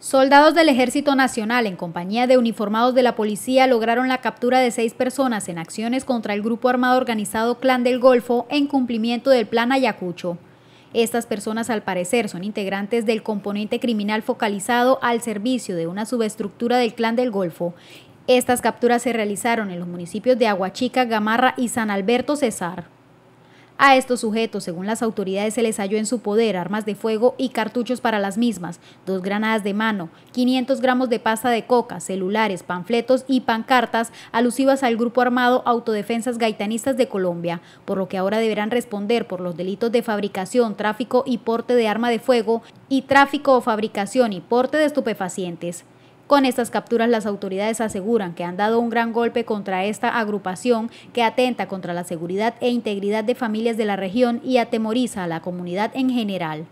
Soldados del Ejército Nacional en compañía de uniformados de la policía lograron la captura de seis personas en acciones contra el grupo armado organizado Clan del Golfo en cumplimiento del Plan Ayacucho. Estas personas al parecer son integrantes del componente criminal focalizado al servicio de una subestructura del Clan del Golfo. Estas capturas se realizaron en los municipios de Aguachica, Gamarra y San Alberto Cesar. A estos sujetos, según las autoridades, se les halló en su poder armas de fuego y cartuchos para las mismas, dos granadas de mano, 500 gramos de pasta de coca, celulares, panfletos y pancartas alusivas al grupo armado Autodefensas Gaitanistas de Colombia, por lo que ahora deberán responder por los delitos de fabricación, tráfico y porte de arma de fuego y tráfico o fabricación y porte de estupefacientes. Con estas capturas las autoridades aseguran que han dado un gran golpe contra esta agrupación que atenta contra la seguridad e integridad de familias de la región y atemoriza a la comunidad en general.